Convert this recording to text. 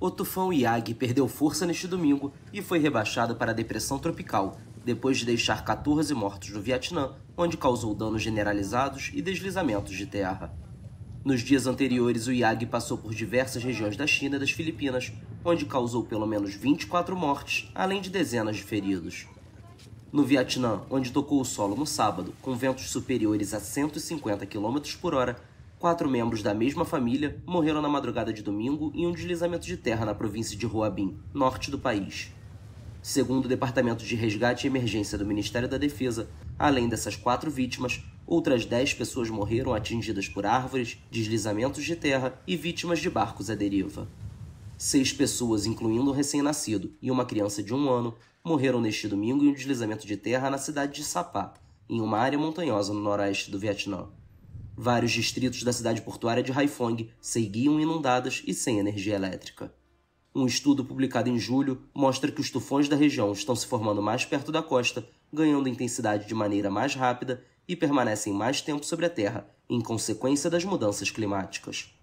O tufão Iag perdeu força neste domingo e foi rebaixado para a depressão tropical, depois de deixar 14 mortos no Vietnã, onde causou danos generalizados e deslizamentos de terra. Nos dias anteriores, o Iag passou por diversas regiões da China e das Filipinas, onde causou pelo menos 24 mortes, além de dezenas de feridos. No Vietnã, onde tocou o solo no sábado, com ventos superiores a 150 km por hora, Quatro membros da mesma família morreram na madrugada de domingo em um deslizamento de terra na província de Roabim, norte do país. Segundo o Departamento de Resgate e Emergência do Ministério da Defesa, além dessas quatro vítimas, outras dez pessoas morreram atingidas por árvores, deslizamentos de terra e vítimas de barcos à deriva. Seis pessoas, incluindo um recém-nascido e uma criança de um ano, morreram neste domingo em um deslizamento de terra na cidade de Sapá, em uma área montanhosa no noroeste do Vietnã. Vários distritos da cidade portuária de Haiphong seguiam inundadas e sem energia elétrica. Um estudo publicado em julho mostra que os tufões da região estão se formando mais perto da costa, ganhando intensidade de maneira mais rápida e permanecem mais tempo sobre a Terra, em consequência das mudanças climáticas.